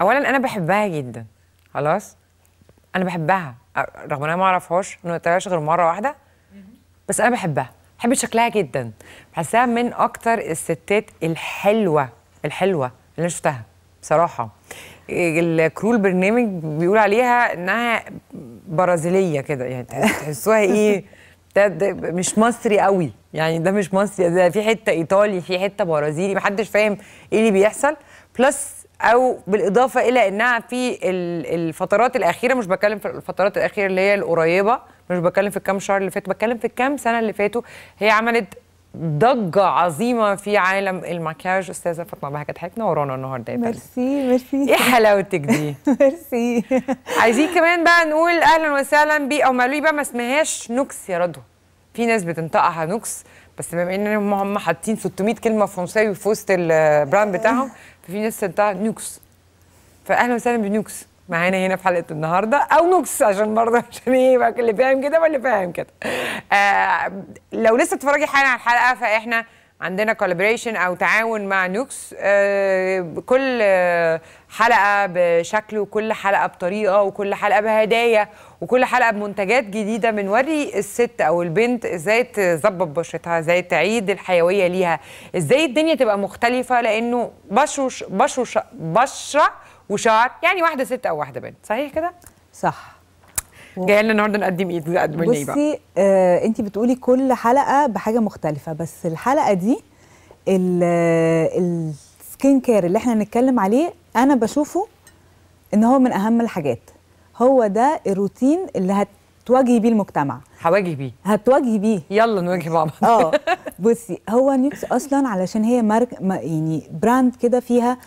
اولا انا بحبها جدا خلاص انا بحبها رغم ان انا ما اعرفهاش ما قلتهاش غير مره واحده بس انا بحبها بحب شكلها جدا بحسها من اكتر الستات الحلوه الحلوه اللي انا شفتها بصراحه الكرول برنامج بيقول عليها انها برازيليه كده يعني تحسوها ايه ده, ده مش مصري قوي يعني ده مش مصري ده في حته ايطالي في حته برازيلي محدش فاهم ايه اللي بيحصل بلس او بالاضافه الى انها في الفترات الاخيره مش بتكلم في الفترات الاخيره اللي هي القريبه مش بتكلم في الكام شهر اللي فات بتكلم في الكام سنه اللي فاتوا هي عملت ضجة عظيمة في عالم المكياج أستاذة فاطمة بهجت حضرتك ورانا النهاردة يا ميرسي ميرسي إيه حلاوتك دي؟ ميرسي عايزين كمان بقى نقول أهلا وسهلا بي أو ما بقى ما اسمهاش نوكس يا رضوى في ناس بتنطقها نوكس بس بما ان هم هم حاطين 600 كلمه فرنساوي في وسط البراند بتاعهم ففي ناس بتاع نوكس فاهلا وسهلا بنوكس معانا هنا في حلقه النهارده او نوكس عشان برضه عشان إيه بقى اللي فاهم كده واللي فاهم كده آه لو لسه بتتفرجي حالا على الحلقه فاحنا عندنا كولابريشن او تعاون مع نوكس آه كل آه حلقه بشكل وكل حلقه بطريقه وكل حلقه بهدايا وكل حلقه بمنتجات جديده بنوري الست او البنت ازاي تظبط بشرتها ازاي تعيد الحيويه ليها ازاي الدنيا تبقى مختلفه لانه بشره بشر بشره وشعر يعني واحده ست او واحده بنت صحيح كده صح جاي لنا النهارده نقدم ايه نقدم ايه بقى بصي آه انت بتقولي كل حلقه بحاجه مختلفه بس الحلقه دي ال ال السكين كير اللي احنا نتكلم عليه انا بشوفه ان هو من اهم الحاجات هو ده الروتين اللي هتواجهي بيه المجتمع هواجه بيه هتواجهي بيه يلا نواجه بعض اه بصي هو نيوكس اصلا علشان هي مارك يعني براند كده فيها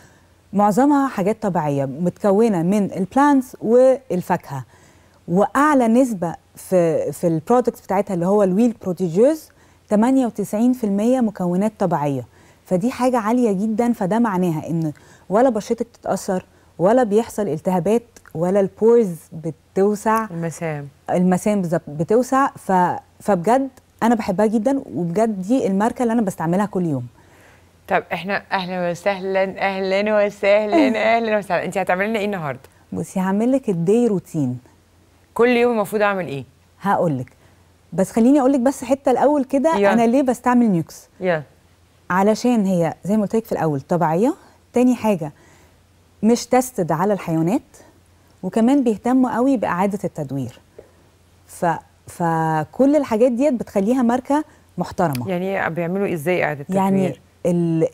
معظمها حاجات طبيعيه متكونه من البلانتس والفاكهه واعلى نسبه في في البرودكت بتاعتها اللي هو الويل بروتيجوز 98% مكونات طبيعيه فدي حاجه عاليه جدا فده معناها ان ولا بشرتك تتاثر ولا بيحصل التهابات ولا البورز بتوسع المسام المسام بالظبط بتوسع ف... فبجد انا بحبها جدا وبجد دي الماركه اللي انا بستعملها كل يوم طب احنا اهلا وسهلا اهلا وسهلا اهلا وسهلا انت هتعملي لنا ايه النهارده بصي هعمل لك الدي روتين كل يوم المفروض اعمل ايه هقول لك بس خليني اقول لك بس حته الاول كده انا ليه بستعمل نيوكس يلا علشان هي زي ما قلت لك في الاول طبيعيه تاني حاجه مش تستد على الحيوانات وكمان بيهتموا قوي باعاده التدوير ف فكل الحاجات ديت بتخليها ماركه محترمه يعني بيعملوا ازاي اعاده التدوير يعني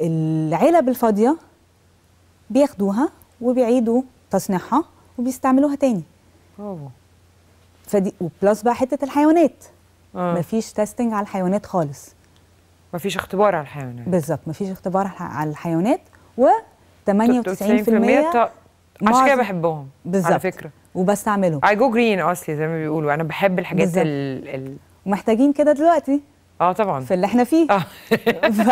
العلب الفاضيه بياخدوها وبيعيدوا تصنيعها وبيستعملوها تاني برافو فدي وبلس بقى حته الحيوانات آه. مفيش تيستنج على الحيوانات خالص مفيش اختبار على الحيوانات بالظبط مفيش اختبار على الحيوانات و 98% عشان كده بحبهم على فكره وبستعملهم اي جو جرين اصلي زي ما بيقولوا انا بحب الحاجات ال, ومحتاجين كده دلوقتي اه طبعا في اللي احنا فيه آه. ف...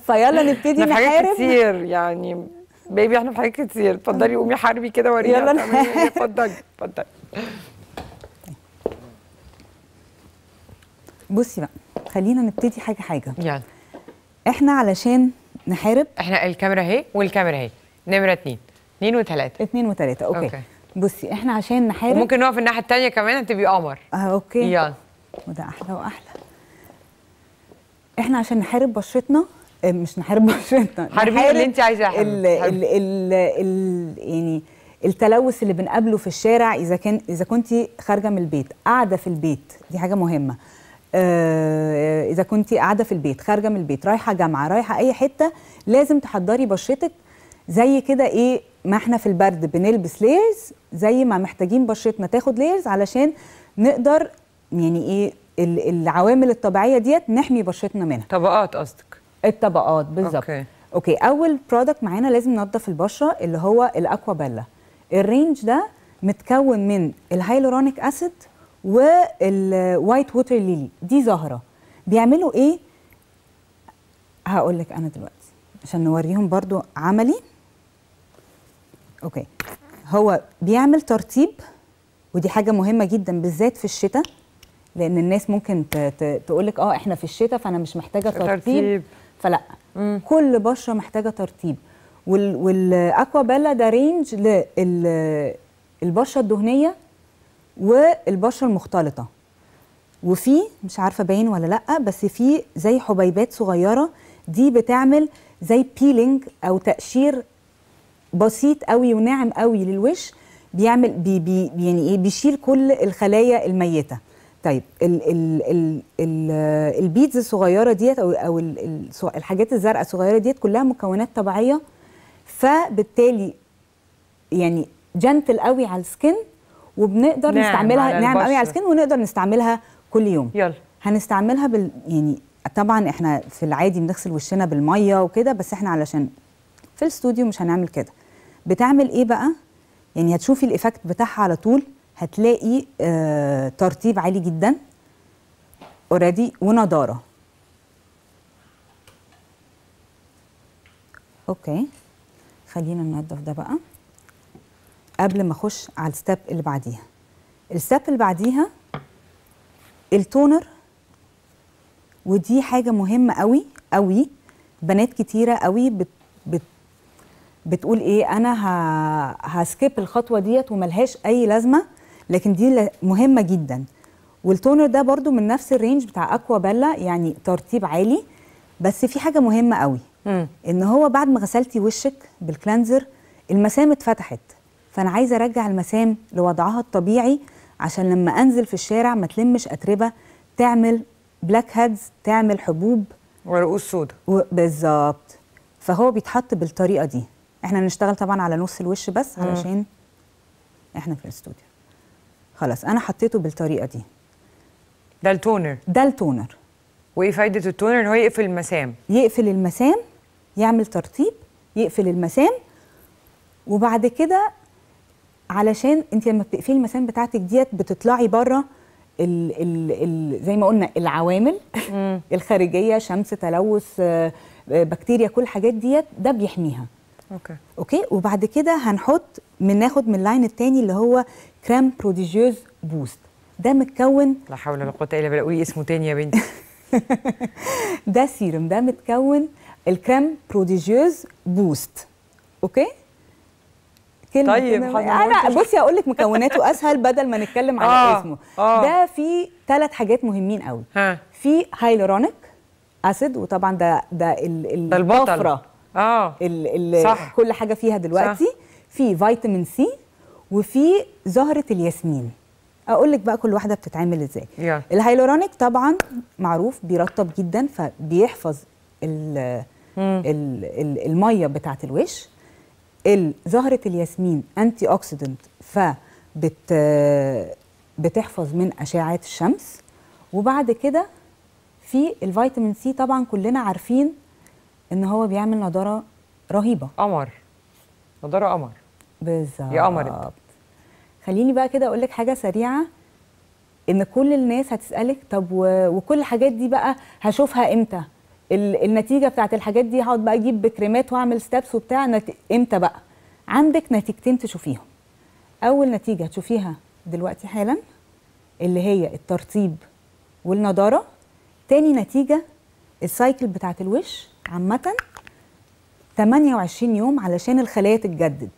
فيلا نبتدي نحارب في حاجات كتير يعني بيبي احنا في حاجات كتير اتفضلي قومي حاربي كده وريني يلا إيه. اتفضلي اتفضلي بصي بقى خلينا نبتدي حاجه حاجه يلا احنا علشان نحارب احنا الكاميرا اهي والكاميرا اهي نمره اتنين اتنين وتلاته اتنين وتلاته اوكي, أوكي. بصي احنا عشان نحارب ممكن نقف الناحيه التانيه كمان هتبقي قمر اه اوكي يلا وده احلى واحلى احنا عشان نحارب بشرتنا آه، مش نحارب بشرتنا حاربي اللي انت عايزاه ال ال ال يعني التلوث اللي بنقابله في الشارع اذا كان اذا كنت خارجه من البيت قاعده في البيت دي حاجه مهمه آه، اذا كنت قاعده في البيت خارجه من البيت رايحه جامعه رايحه اي حته لازم تحضري بشرتك زي كده ايه ما احنا في البرد بنلبس ليرز زي ما محتاجين بشرتنا تاخد ليرز علشان نقدر يعني ايه العوامل الطبيعيه ديت نحمي بشرتنا منها طبقات قصدك الطبقات بالظبط اوكي اوكي اول برودكت معانا لازم ننضف البشره اللي هو الاكوا بيلا الرينج ده متكون من الهايلورونيك اسيد والوايت ووتر ليلي دي زهره بيعملوا ايه هقول لك انا دلوقتي عشان نوريهم برضو عملي اوكي هو بيعمل ترطيب ودي حاجه مهمه جدا بالذات في الشتاء لان الناس ممكن تقول لك اه احنا في الشتاء فانا مش محتاجه ترطيب فلا مم. كل بشره محتاجه ترطيب والاكوا بيلا ده رينج للبشره الدهنيه والبشره المختلطه وفي مش عارفه باين ولا لا بس في زي حبيبات صغيره دي بتعمل زي بيلينج او تقشير بسيط قوي وناعم قوي للوش بيعمل بي بي يعني ايه بيشيل كل الخلايا الميته طيب ال ال ال ال البيتز الصغيره ديت او او الحاجات الزرقاء الصغيره ديت كلها مكونات طبيعيه فبالتالي يعني جنتل قوي على السكن وبنقدر نعم نستعملها على نعم قوي على السكين ونقدر نستعملها كل يوم يلا هنستعملها بال يعني طبعا احنا في العادي بنغسل وشنا بالميه وكده بس احنا علشان في الاستوديو مش هنعمل كده بتعمل ايه بقى يعني هتشوفي الايفكت بتاعها على طول هتلاقي آه ترطيب عالي جدا اوريدي ونضاره اوكي خلينا ننضف ده بقى قبل ما اخش على الستاب اللي بعديها الستاب اللي بعديها التونر ودي حاجه مهمه قوي قوي بنات كتيره قوي بت بت بتقول ايه انا هسكيب الخطوه ديت وملهاش اي لازمه لكن دي مهمه جدا والتونر ده برضو من نفس الرينج بتاع اكوا بيلا يعني ترطيب عالي بس في حاجه مهمه قوي م. ان هو بعد ما غسلتي وشك بالكلانزر المسام اتفتحت فانا عايزه ارجع المسام لوضعها الطبيعي عشان لما انزل في الشارع ما تلمش اتربه تعمل بلاك هيدز تعمل حبوب ورؤوس سودا بالظبط فهو بيتحط بالطريقه دي احنا هنشتغل طبعا على نص الوش بس علشان احنا في الاستوديو خلاص انا حطيته بالطريقه دي ده التونر ده التونر وايه فايده التونر ان هو يقفل المسام يقفل المسام يعمل ترطيب يقفل المسام وبعد كده علشان انت لما بتقفلي المسام بتاعتك ديت بتطلعي بره الـ الـ الـ زي ما قلنا العوامل الخارجيه شمس تلوث آه، آه، بكتيريا كل الحاجات ديت ده بيحميها اوكي اوكي وبعد كده هنحط بناخد من, من اللاين الثاني اللي هو كريم بروديجيوز بوست ده متكون لا حول ولا قوه الا بالله قولي اسمه ثاني يا بنتي ده سيرم ده متكون الكريم بروديجيوز بوست اوكي كلمه طيب انا بصي هقول لك مكوناته اسهل بدل ما نتكلم على آه اسمه آه ده في ثلاث حاجات مهمين قوي في هايلورونيك اسيد وطبعا ده ده ال ده البطل اه ال ال صح. كل حاجه فيها دلوقتي في فيتامين سي وفي زهره الياسمين اقول لك بقى كل واحده بتتعمل ازاي yeah. الهايلورونيك طبعا معروف بيرطب جدا فبيحفظ ال ال الميه بتاعه الوش زهرة الياسمين انتي اوكسيدنت ف بتحفظ من اشعه الشمس وبعد كده في الفيتامين سي طبعا كلنا عارفين ان هو بيعمل نضاره رهيبه قمر نضاره قمر بالظبط يا قمر خليني بقى كده اقول لك حاجه سريعه ان كل الناس هتسالك طب وكل الحاجات دي بقى هشوفها امتى النتيجه بتاعت الحاجات دي هقعد بقى اجيب كريمات واعمل ستابس وبتاع نت... امتى بقى عندك نتيجتين تشوفيهم اول نتيجه تشوفيها دلوقتي حالا اللي هي الترطيب والنضاره تاني نتيجه السايكل بتاعت الوش عامه 28 يوم علشان الخلايا تتجدد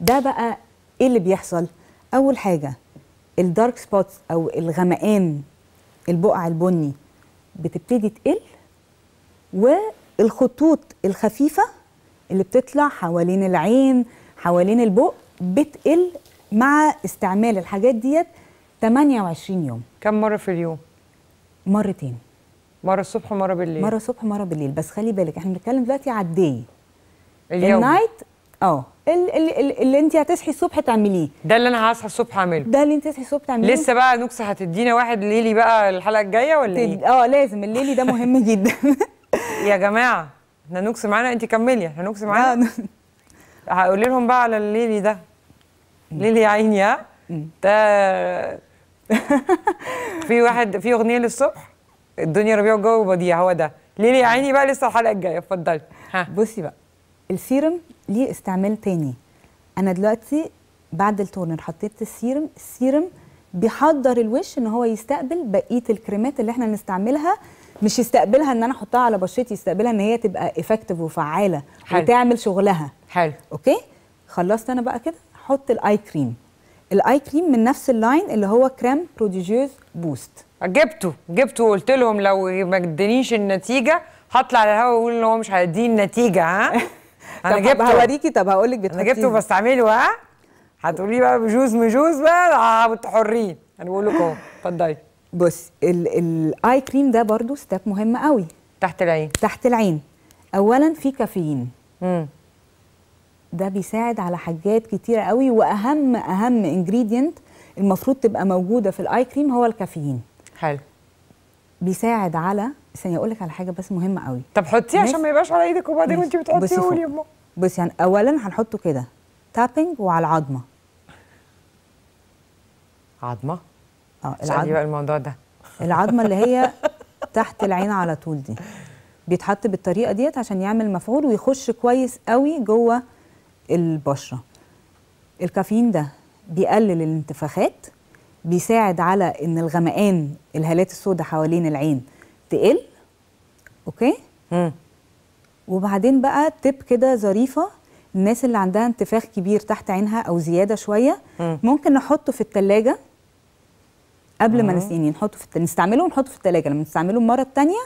ده بقى ايه اللي بيحصل اول حاجه الدارك سبوتس او الغمقان البقع البني بتبتدي تقل والخطوط الخفيفه اللي بتطلع حوالين العين حوالين البق بتقل مع استعمال الحاجات ديت 28 يوم كم مره في اليوم مرتين مره الصبح ومره بالليل مره الصبح ومره بالليل بس خلي بالك احنا بنتكلم دلوقتي على الداي اليوم النايت اه اللي, اللي, اللي انت هتصحي الصبح تعمليه ده اللي انا هصحى الصبح اعمله ده اللي انت هتصحي الصبح تعمليه لسه بقى نكسه هتدينا واحد ليلي بقى الحلقه الجايه ولا ايه؟ اه لازم الليلي ده مهم جدا يا جماعه احنا نقسم معانا انت كملي احنا نقسم معانا هقول لهم بقى على الليلي ده ليلي يا عيني ها ده في واحد في اغنيه للصبح الدنيا ربيع وجو وبديع هو ده ليلي يا عيني بقى لسه الحلقه الجايه اتفضلي بصي بقى السيرم ليه استعمال تاني انا دلوقتي بعد التونر حطيت السيرم السيرم بيحضر الوش ان هو يستقبل بقيه الكريمات اللي احنا نستعملها مش يستقبلها ان انا احطها على بشرتي يستقبلها ان هي تبقى افكتيف وفعاله حلو. وتعمل شغلها حلو اوكي خلصت انا بقى كده احط الاي كريم الاي كريم من نفس اللاين اللي هو كريم بروديجيوز بوست جبته جبته وقلت لهم لو ما ادانيش النتيجه هطلع على الهوا واقول ان هو مش هيديني النتيجه ها انا جبته هوريكي طب هقول لك انا جبته بستعمله ها هتقولي بقى بجوز مجوز بقى آه، حرين انا بقول لكم اهو اتفضلي بص الاي كريم ده برضو ستاب مهم قوي تحت العين تحت العين اولا في كافيين امم ده بيساعد على حاجات كتيره قوي واهم اهم انجريدينت المفروض تبقى موجوده في الاي كريم هو الكافيين حلو بيساعد على ثانيه اقول لك على حاجه بس مهمه قوي طب حطيه عشان ما يبقاش على ايدك وبعدين وانت بتحطيه قولي يما بصي يعني اولا هنحطه كده تابنج وعلى العظمه عظمه اه العظمه بقى الموضوع ده العظمه اللي هي تحت العين على طول دي بيتحط بالطريقه ديت عشان يعمل مفعول ويخش كويس قوي جوه البشره الكافيين ده بيقلل الانتفاخات بيساعد على ان الغمقان الهالات السوداء حوالين العين تقل اوكي مم. وبعدين بقى تب كده ظريفه الناس اللي عندها انتفاخ كبير تحت عينها او زياده شويه مم. ممكن نحطه في الثلاجه قبل ما آه. يعني نحطه في نستعمله ونحطه في التلاجة لما نستعمله المرة الثانيه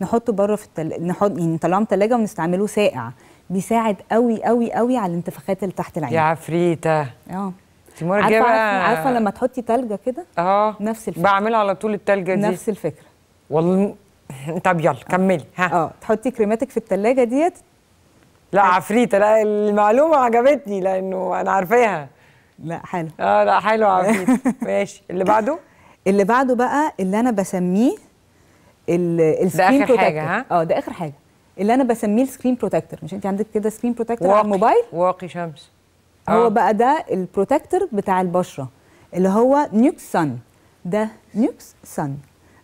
نحطه بره في التل... نحط يعني نطلعه من التلاجة ونستعمله ساقع بيساعد قوي قوي قوي على الانتفاخات اللي تحت العين يا عفريتة اه تيمور جايبه عارفه لما تحطي تلجة كده اه نفس الفكرة بعملها على طول التلجة دي نفس الفكرة والله طب يلا آه. كملي ها اه تحطي كريماتك في التلاجة ديت لا عفريتة لا المعلومة عجبتني لأنه أنا عارفاها لا حلو اه لا حلو عفريتة ماشي اللي بعده اللي بعده بقى اللي انا بسميه السكرين بروتكتور حاجة ها؟ اه ده اخر حاجه اللي انا بسميه السكرين بروتكتور مش انت عندك كده سكرين بروتكتور على الموبايل واقي شمس آه. هو بقى ده البروتكتور بتاع البشره اللي هو نيوكس سن ده نيوكس سن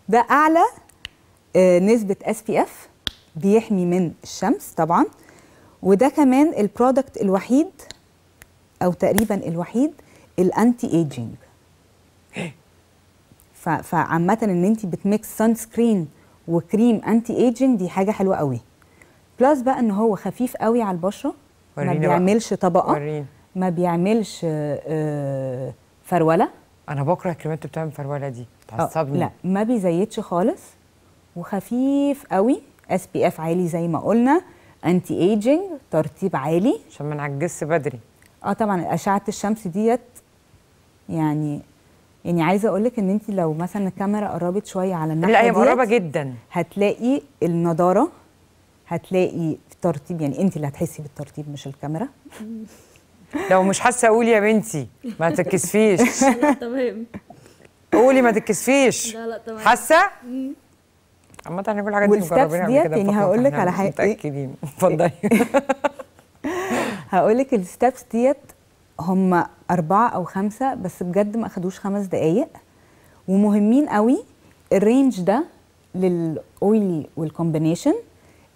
ده اعلى آه نسبه اس بي اف بيحمي من الشمس طبعا وده كمان البرودكت الوحيد او تقريبا الوحيد الانتي ايجينج فعامه ان انت بتميكس سان سكرين وكريم انتي ايجنج دي حاجه حلوه قوي بلس بقى ان هو خفيف قوي على البشره ما بيعملش طبقه ورين. ما بيعملش آه، آه، فروله انا بكره الكريمات اللي بتعمل فروله دي بتعصبني آه، لا ما بيزيدش خالص وخفيف قوي اس بي اف عالي زي ما قلنا انتي ايجنج ترطيب عالي عشان ما نعجزش بدري اه طبعا اشعه الشمس ديت يعني يعني عايزه اقول لك ان انت لو مثلا الكاميرا قربت شويه على الناحيه لا هي قريبه جدا هتلاقي النضاره هتلاقي الترتيب يعني انت اللي هتحسي بالترتيب مش الكاميرا لو مش حاسه قولي يا بنتي ما تتكسفيش لا تمام قولي ما تتكسفيش لا لا تمام حاسه اما احنا كل حاجه دي مجربينها كده كده يعني هقول لك على حاجه متاكدين اتفضلي هقول لك الستابس ديت هم أربعة أو خمسة بس بجد ما أخدوش خمس دقايق ومهمين قوي الرينج ده للأويلي والكومبينيشن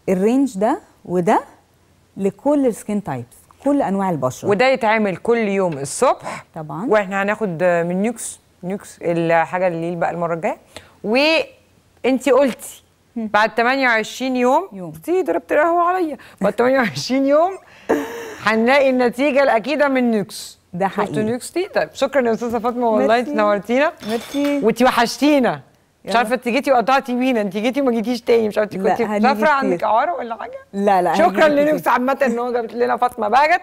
الرينج ده وده لكل السكين تايبس كل أنواع البشرة وده يتعمل كل يوم الصبح طبعا وإحنا هناخد من نيوكس نيوكس الحاجة اللي بقى المرة الجاية وأنت قلتي بعد 28 يوم, يوم. تيجي ضربت القهوة عليا بعد 28 يوم هنلاقي النتيجه الاكيده من نيوكس ده حقيقي شفتوا نيوكس دي طيب شكرا يا استاذه فاطمه والله انت نورتينا ميرسي وانت وحشتينا مش عارفه انت جيتي وقطعتي بينا انت جيتي وما جيتيش تاني مش عارفه كنت مسافره عندك اعاره ولا حاجه لا لا شكرا لنيوكس عامه ان هو جابت لنا فاطمه باجت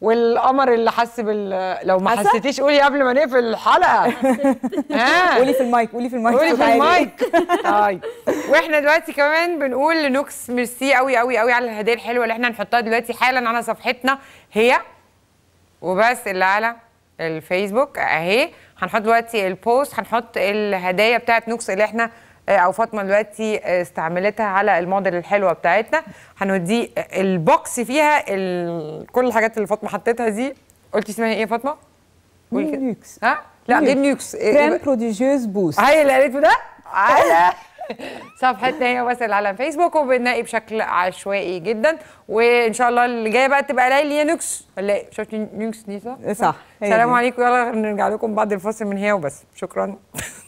والقمر اللي حس بال لو ما حسيتيش قولي قبل ما نقفل الحلقه ها قولي في المايك قولي في المايك قولي في المايك طيب واحنا دلوقتي كمان بنقول لنوكس ميرسي قوي قوي قوي على الهدايا الحلوه اللي احنا هنحطها دلوقتي حالا على صفحتنا هي وبس اللي على الفيسبوك اهي هنحط دلوقتي البوست هنحط الهدايا بتاعت نوكس اللي احنا آه، او فاطمه دلوقتي آه، استعملتها على الموديل الحلوه بتاعتنا هنوديه البوكس فيها كل الحاجات اللي فاطمه حطيتها دي قلتي اسمها ايه يا فاطمه؟ نيوكس ها؟ لا غير نيوكس إيه، كريم بروديجيوز بوست هاي اللي قالته ده على صفحتنا هي اللي على فيسبوك وبنلاقي بشكل عشوائي جدا وان شاء الله اللي جايه بقى تبقى ليلي يا نوكس ولا إيه؟ شفتي نوكس دي صح؟ صح السلام عليكم يلا نرجع لكم بعد الفاصل من هنا وبس شكرا